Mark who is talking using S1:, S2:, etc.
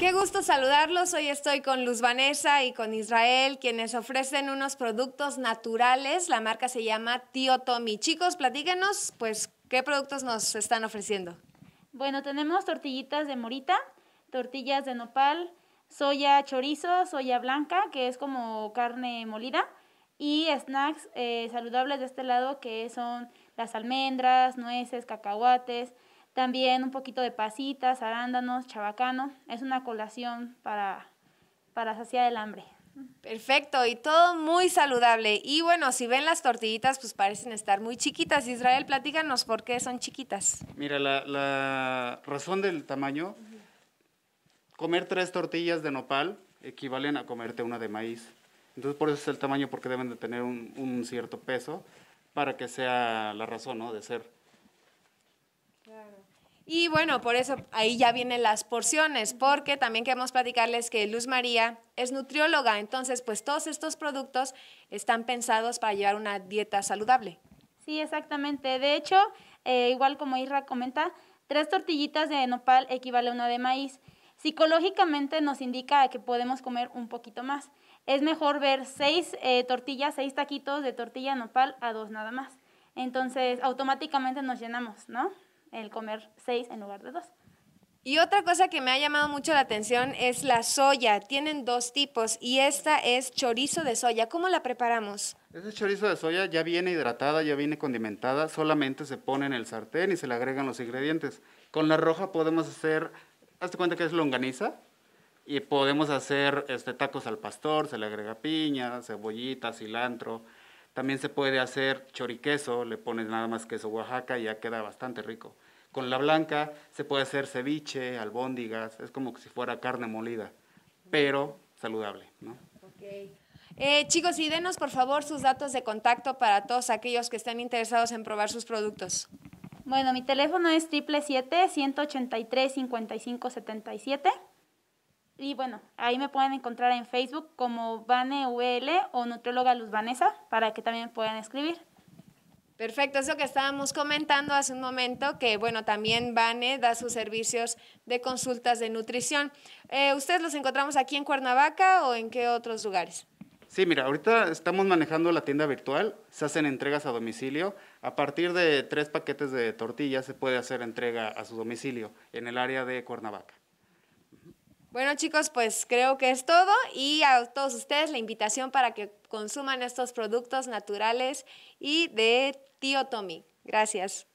S1: Qué gusto saludarlos. Hoy estoy con Luz Vanessa y con Israel, quienes ofrecen unos productos naturales. La marca se llama Tío Tommy. Chicos, platíquenos, pues, ¿qué
S2: productos nos están ofreciendo? Bueno, tenemos tortillitas de morita, tortillas de nopal, soya chorizo, soya blanca, que es como carne molida, y snacks eh, saludables de este lado, que son las almendras, nueces, cacahuates, también un poquito de pasitas, arándanos, chabacano. Es una colación para, para saciar el hambre. Perfecto, y todo muy
S1: saludable. Y bueno, si ven las tortillitas, pues parecen estar muy chiquitas. Israel, platícanos por qué son chiquitas.
S3: Mira, la, razón del tamaño, comer tres tortillas de nopal equivalen a comerte una de maíz. Entonces, por eso es el tamaño, porque deben de tener un, cierto peso para que sea la razón, ¿no? De ser
S1: y bueno, por eso ahí ya vienen las porciones, porque también queremos platicarles que Luz María es nutrióloga, entonces pues todos estos productos
S2: están pensados para llevar una dieta saludable. Sí, exactamente. De hecho, eh, igual como Irra comenta, tres tortillitas de nopal equivale a una de maíz. Psicológicamente nos indica que podemos comer un poquito más. Es mejor ver seis eh, tortillas, seis taquitos de tortilla nopal a dos nada más. Entonces, automáticamente nos llenamos, ¿no? el comer seis en lugar de dos. Y otra cosa que me ha llamado mucho la
S1: atención es la soya. Tienen dos tipos y esta es chorizo de soya. ¿Cómo la preparamos?
S3: Este chorizo de soya ya viene hidratada, ya viene condimentada, solamente se pone en el sartén y se le agregan los ingredientes. Con la roja podemos hacer, hazte cuenta que es longaniza, y podemos hacer este, tacos al pastor, se le agrega piña, cebollita, cilantro, también se puede hacer choriqueso, le pones nada más queso Oaxaca y ya queda bastante rico. Con la blanca se puede hacer ceviche, albóndigas, es como si fuera carne molida, pero saludable, ¿no?
S1: Eh, chicos, y denos
S2: por favor sus datos de contacto para todos aquellos que estén interesados en probar sus productos. Bueno, mi teléfono es 777-183-5577. Y bueno, ahí me pueden encontrar en Facebook como UL o Nutróloga Luz Vanessa para que también puedan escribir. Perfecto, eso que estábamos comentando hace
S1: un momento, que bueno, también Vane da sus servicios de consultas de nutrición. Eh, ¿Ustedes los encontramos aquí en Cuernavaca o en qué otros lugares?
S3: Sí, mira, ahorita estamos manejando la tienda virtual, se hacen entregas a domicilio. A partir de tres paquetes de tortillas se puede hacer entrega a su domicilio en el área de Cuernavaca.
S1: Bueno chicos, pues creo que es todo y a todos ustedes la invitación para que consuman estos productos naturales y de Tío Tommy. Gracias.